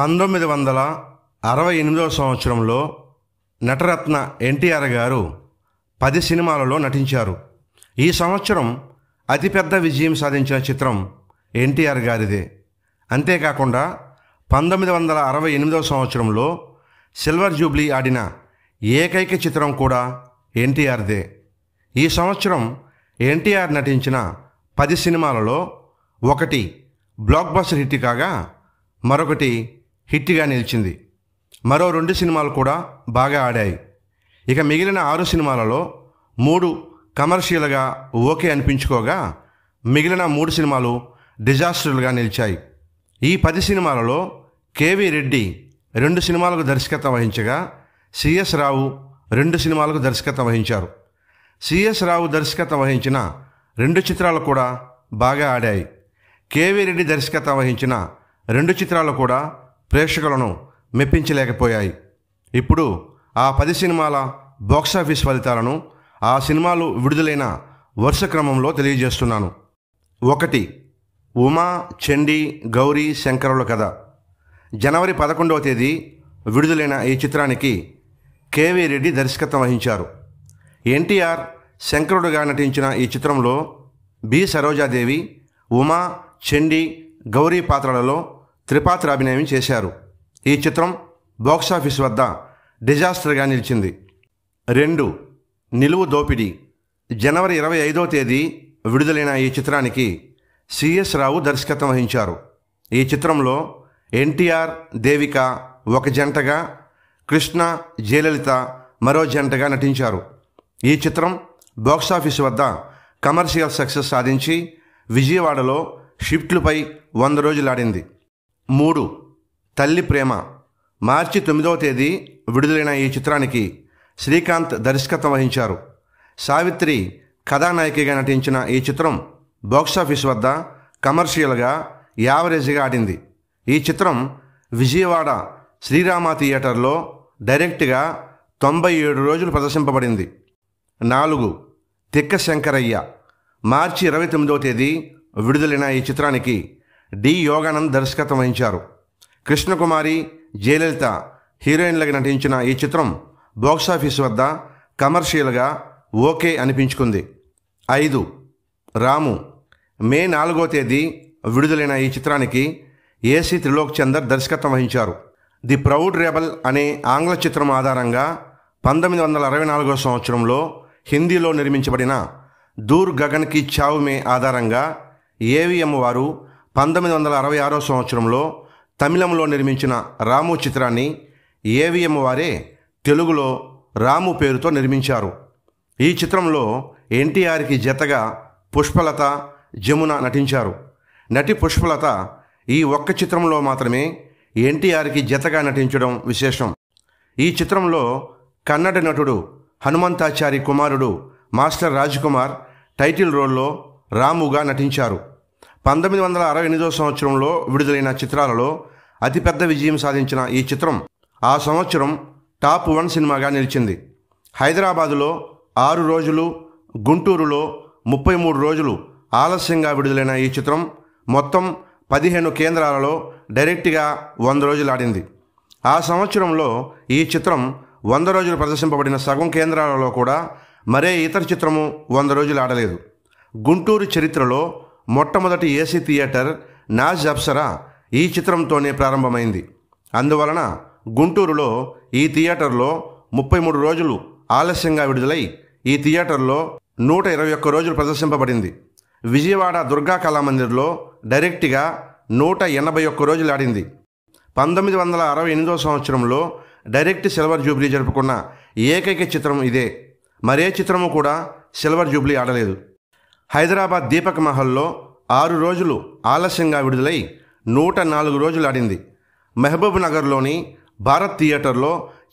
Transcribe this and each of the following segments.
పంతొమ్మిది వందల అరవై ఎనిమిదవ సంవత్సరంలో నటరత్న ఎన్టీఆర్ గారు పది సినిమాలలో నటించారు ఈ సంవత్సరం అతిపెద్ద విజయం సాధించిన చిత్రం ఎన్టీఆర్ గారిదే అంతేకాకుండా పంతొమ్మిది వందల అరవై ఎనిమిదవ సంవత్సరంలో సిల్వర్ జూబ్లీ ఆడిన ఏకైక చిత్రం కూడా ఎన్టీఆర్దే ఈ సంవత్సరం ఎన్టీఆర్ నటించిన పది సినిమాలలో ఒకటి బ్లాక్ బస్టర్ హిట్ కాగా మరొకటి హిట్గా నిలిచింది మరో రెండు సినిమాలు కూడా బాగా ఆడాయి ఇక మిగిలిన ఆరు సినిమాలలో మూడు కమర్షియల్గా ఓకే అనిపించుకోగా మిగిలిన మూడు సినిమాలు డిజాస్టర్లుగా నిలిచాయి ఈ పది సినిమాలలో కేవి రెడ్డి రెండు సినిమాలకు దర్శకత్వం వహించగా సిఎస్ రావు రెండు సినిమాలకు దర్శకత్వం వహించారు సిఎస్ రావు దర్శకత్వం వహించిన రెండు చిత్రాలు కూడా బాగా ఆడాయి కేవీ రెడ్డి దర్శకత్వం వహించిన రెండు చిత్రాలు కూడా ప్రేక్షకులను మెప్పించలేకపోయాయి ఇప్పుడు ఆ పది సినిమాల బాక్సాఫీస్ ఫలితాలను ఆ సినిమాలు విడుదలైన వరుస క్రమంలో తెలియజేస్తున్నాను ఒకటి ఉమా చండి గౌరీ శంకరుల కథ జనవరి పదకొండవ తేదీ విడుదలైన ఈ చిత్రానికి కేవీ రెడ్డి దర్శకత్వం వహించారు ఎన్టీఆర్ శంకరుడుగా నటించిన ఈ చిత్రంలో బి సరోజాదేవి ఉమా చండి గౌరీ పాత్రలలో త్రిపాత్ర అభినయం చేశారు ఈ చిత్రం బాక్సాఫీస్ వద్ద డిజాస్టర్గా నిలిచింది రెండు నిలువు దోపిడీ జనవరి ఇరవై ఐదో తేదీ విడుదలైన ఈ చిత్రానికి సిఎస్ రావు దర్శకత్వం వహించారు ఈ చిత్రంలో ఎన్టీఆర్ దేవిక ఒక జంటగా కృష్ణ జయలలిత మరో జంటగా నటించారు ఈ చిత్రం బాక్సాఫీస్ వద్ద కమర్షియల్ సక్సెస్ సాధించి విజయవాడలో షిఫ్ట్లపై వంద రోజులాడింది మూడు తల్లి ప్రేమ మార్చి తొమ్మిదవ తేదీ విడుదలైన ఈ చిత్రానికి శ్రీకాంత్ దర్శకత్వం వహించారు సావిత్రి కథానాయికగా నటించిన ఈ చిత్రం బాక్సాఫీస్ వద్ద కమర్షియల్గా యావరేజ్గా ఆడింది ఈ చిత్రం విజయవాడ శ్రీరామ థియేటర్లో డైరెక్ట్గా తొంభై ఏడు రోజులు ప్రదర్శింపబడింది నాలుగు తిక్క శంకరయ్య మార్చి ఇరవై తొమ్మిదవ తేదీ విడుదలైన ఈ చిత్రానికి డి యోగానంద్ దర్శకత్వం వహించారు కృష్ణకుమారి జయలలిత హీరోయిన్లకి నటించిన ఈ చిత్రం బాక్సాఫీస్ వద్ద కమర్షియల్గా ఓకే అనిపించుకుంది ఐదు రాము మే నాలుగో తేదీ విడుదలైన ఈ చిత్రానికి ఏసీ త్రిలోక్ చందర్ దర్శకత్వం వహించారు ది ప్రౌడ్ రేబల్ అనే ఆంగ్ల చిత్రం ఆధారంగా పంతొమ్మిది వందల అరవై నాలుగో సంవత్సరంలో హిందీలో నిర్మించబడిన దూర్ గగన్ కి మే ఆధారంగా ఏవిఎం వారు పంతొమ్మిది వందల అరవై ఆరో సంవత్సరంలో తమిళంలో నిర్మించిన రాము చిత్రాన్ని ఏవిఎం వారే తెలుగులో రాము పేరుతో నిర్మించారు ఈ చిత్రంలో ఎన్టీఆర్కి జతగా పుష్పలత జమున నటించారు నటి పుష్పలత ఈ ఒక్క చిత్రంలో మాత్రమే ఎన్టీఆర్కి జతగా నటించడం విశేషం ఈ చిత్రంలో కన్నడ నటుడు హనుమంతాచారి కుమారుడు మాస్టర్ రాజ్ కుమార్ టైటిల్ రోల్లో రాముగా నటించారు పంతొమ్మిది వందల అరవై ఎనిమిదో సంవత్సరంలో విడుదలైన చిత్రాలలో అతిపెద్ద విజయం సాధించిన ఈ చిత్రం ఆ సంవత్సరం టాప్ వన్ సినిమాగా నిలిచింది హైదరాబాదులో ఆరు రోజులు గుంటూరులో ముప్పై మూడు రోజులు ఆలస్యంగా విడుదలైన ఈ చిత్రం మొత్తం పదిహేను కేంద్రాలలో డైరెక్ట్గా వంద రోజులు ఆడింది ఆ సంవత్సరంలో ఈ చిత్రం వంద రోజులు ప్రదర్శింపబడిన సగం కేంద్రాలలో కూడా మరే ఇతర చిత్రము వంద రోజులు ఆడలేదు గుంటూరు చరిత్రలో మొట్టమొదటి ఏసీ థియేటర్ నాజ్ అప్సరా ఈ చిత్రంతోనే ప్రారంభమైంది అందువలన గుంటూరులో ఈ థియేటర్లో ముప్పై మూడు రోజులు ఆలస్యంగా విడుదలై ఈ థియేటర్లో నూట ఇరవై ఒక్క రోజులు ప్రదర్శింపబడింది విజయవాడ దుర్గా కళామందిర్లో డైరెక్ట్గా నూట ఎనభై ఒక్క రోజులు ఆడింది పంతొమ్మిది వందల అరవై ఎనిమిదో సంవత్సరంలో డైరెక్ట్ సిల్వర్ జూబ్లీ జరుపుకున్న ఏకైక చిత్రం ఇదే మరే చిత్రము కూడా సిల్వర్ జూబ్లీ ఆడలేదు హైదరాబాద్ దీపక్ మహల్లో ఆరు రోజులు ఆలస్యంగా విడుదలై నూట నాలుగు రోజులు ఆడింది మహబూబ్ నగర్లోని భారత్ థియేటర్లో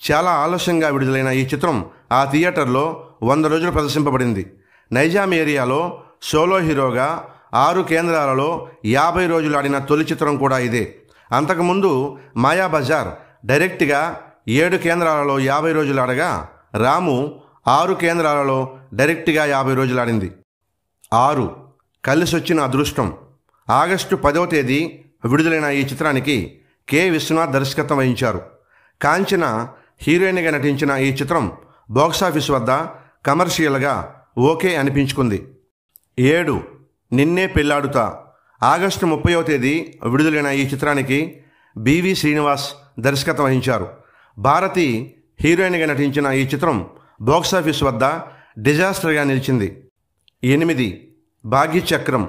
చాలా ఆలస్యంగా విడుదలైన ఈ చిత్రం ఆ థియేటర్లో వంద రోజులు ప్రదర్శింపబడింది నైజాం ఏరియాలో సోలో హీరోగా ఆరు కేంద్రాలలో యాభై రోజులు ఆడిన తొలి చిత్రం కూడా ఇదే అంతకుముందు మాయాబజార్ డైరెక్ట్గా ఏడు కేంద్రాలలో యాభై రోజులు ఆడగా రాము ఆరు కేంద్రాలలో డైరెక్ట్గా యాభై రోజులు ఆడింది ఆరు కలిసొచ్చిన అదృష్టం ఆగస్టు పదవ తేదీ విడుదలైన ఈ చిత్రానికి కె విశ్వనాథ్ దర్శకత్వం వహించారు కాంచన హీరోయిన్గా నటించిన ఈ చిత్రం బాక్సాఫీస్ వద్ద కమర్షియల్గా ఓకే అనిపించుకుంది ఏడు నిన్నే పెళ్లాడుత ఆగస్టు ముప్పయో తేదీ విడుదలైన ఈ చిత్రానికి బివి శ్రీనివాస్ దర్శకత్వం వహించారు భారతి హీరోయిన్గా నటించిన ఈ చిత్రం బాక్సాఫీస్ వద్ద డిజాస్టర్గా నిలిచింది ఎనిమిది భాగ్యచక్రం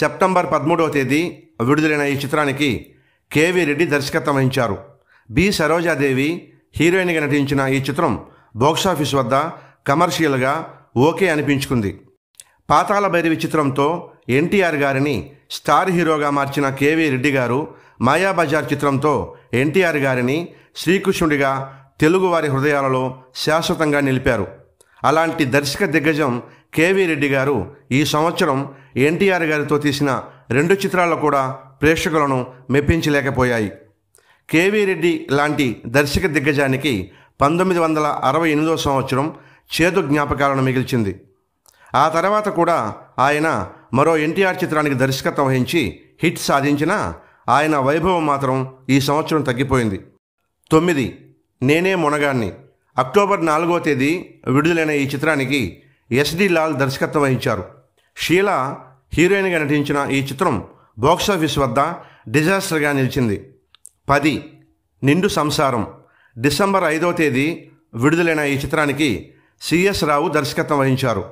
సెప్టెంబర్ పదమూడవ తేదీ విడుదలైన ఈ చిత్రానికి కేవీ రెడ్డి దర్శకత్వం వహించారు బి సరోజాదేవి హీరోయిన్గా నటించిన ఈ చిత్రం బాక్సాఫీస్ వద్ద కమర్షియల్గా ఓకే అనిపించుకుంది పాతాల భైరవి చిత్రంతో ఎన్టీఆర్ గారిని స్టార్ హీరోగా మార్చిన కేవీ రెడ్డి గారు మాయాబజార్ చిత్రంతో ఎన్టీఆర్ గారిని శ్రీకృష్ణుడిగా తెలుగువారి హృదయాలలో శాశ్వతంగా నిలిపారు అలాంటి దర్శక దిగ్గజం కేవీ రెడ్డి గారు ఈ సంవత్సరం ఎన్టీఆర్ గారితో తీసిన రెండు చిత్రాలు కూడా ప్రేక్షకులను మెప్పించలేకపోయాయి కేవీ రెడ్డి లాంటి దర్శక దిగ్గజానికి పంతొమ్మిది వందల అరవై ఎనిమిదో సంవత్సరం చేదు జ్ఞాపకాలను మిగిల్చింది ఆ తర్వాత కూడా ఆయన మరో ఎన్టీఆర్ చిత్రానికి దర్శకత్వం వహించి హిట్ సాధించిన ఆయన వైభవం మాత్రం ఈ సంవత్సరం తగ్గిపోయింది తొమ్మిది నేనే మునగాన్ని అక్టోబర్ నాలుగో తేదీ విడుదలైన ఈ చిత్రానికి ఎస్డి లాల్ దర్శకత్వం వహించారు షీలా హీరోయిన్గా నటించిన ఈ చిత్రం బాక్సాఫీస్ వద్ద డిజాస్టర్గా నిలిచింది పది నిండు సంసారం డిసెంబర్ ఐదవ తేదీ విడుదలైన ఈ చిత్రానికి సిఎస్ రావు దర్శకత్వం వహించారు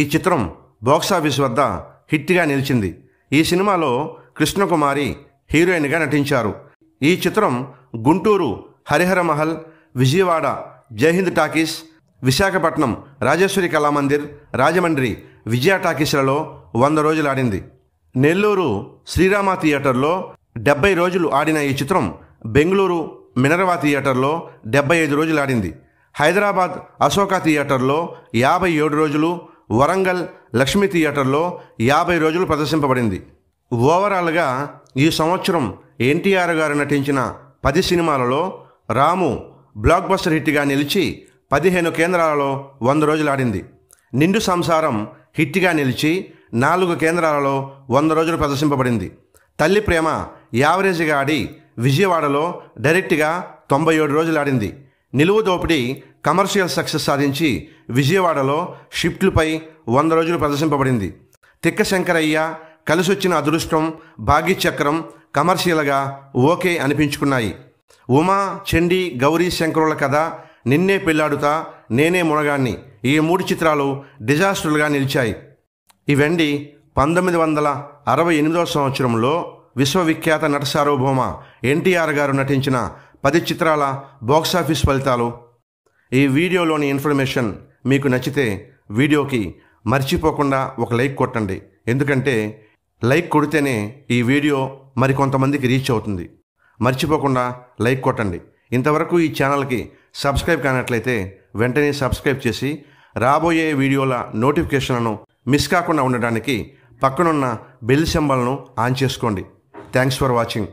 ఈ చిత్రం బాక్సాఫీస్ వద్ద హిట్గా నిలిచింది ఈ సినిమాలో కృష్ణకుమారి హీరోయిన్గా నటించారు ఈ చిత్రం గుంటూరు హరిహర మహల్ విజయవాడ జైహింద్ టాకీస్ విశాఖపట్నం రాజేశ్వరి కళామందిర్ రాజమండ్రి విజయ టాకీస్లలో వంద రోజులు ఆడింది నెల్లూరు శ్రీరామ థియేటర్లో డెబ్బై రోజులు ఆడిన ఈ చిత్రం బెంగళూరు మినర్వా థియేటర్లో డెబ్బై ఐదు రోజులు ఆడింది హైదరాబాద్ అశోక థియేటర్లో యాభై ఏడు రోజులు వరంగల్ లక్ష్మీ థియేటర్లో యాభై రోజులు ప్రదర్శింపబడింది ఓవరాల్గా ఈ సంవత్సరం ఎన్టీఆర్ గారు నటించిన పది సినిమాలలో రాము బ్లాక్ బస్టర్ హిట్గా నిలిచి పదిహేను కేంద్రాలలో వంద రోజులు ఆడింది నిండు సంసారం హిట్గా నిలిచి నాలుగు కేంద్రాలలో వంద రోజులు ప్రదర్శింపబడింది తల్లి ప్రేమ యావరేజ్గా ఆడి విజయవాడలో డైరెక్ట్గా తొంభై ఏడు రోజులు ఆడింది నిలువు దోపిడీ కమర్షియల్ సక్సెస్ సాధించి విజయవాడలో షిఫ్ట్లపై వంద రోజులు ప్రదర్శింపబడింది తిక్కశంకరయ్య కలిసొచ్చిన అదృష్టం భాగ్యచక్రం కమర్షియల్గా ఓకే అనిపించుకున్నాయి ఉమా చండీ గౌరీ శంకరుల కథ నిన్నే పెళ్ళాడుతా నేనే మునగాన్ని ఈ మూడు చిత్రాలు డిజాస్టర్లుగా నిలిచాయి ఇవండి పంతొమ్మిది వందల అరవై ఎనిమిదవ సంవత్సరంలో విశ్వవిఖ్యాత నట సార్వభౌమ ఎన్టీఆర్ గారు నటించిన పది చిత్రాల బాక్సాఫీస్ ఫలితాలు ఈ వీడియోలోని ఇన్ఫర్మేషన్ మీకు నచ్చితే వీడియోకి మర్చిపోకుండా ఒక లైక్ కొట్టండి ఎందుకంటే లైక్ కొడితేనే ఈ వీడియో మరికొంతమందికి రీచ్ అవుతుంది మర్చిపోకుండా లైక్ కొట్టండి ఇంతవరకు ఈ ఛానల్కి సబ్స్క్రైబ్ కానట్లయితే వెంటనే సబ్స్క్రైబ్ చేసి రాబోయే వీడియోల నోటిఫికేషన్లను మిస్ కాకుండా ఉండడానికి పక్కనున్న బెల్ సింబల్ను ఆన్ చేసుకోండి థ్యాంక్స్ ఫర్ వాచింగ్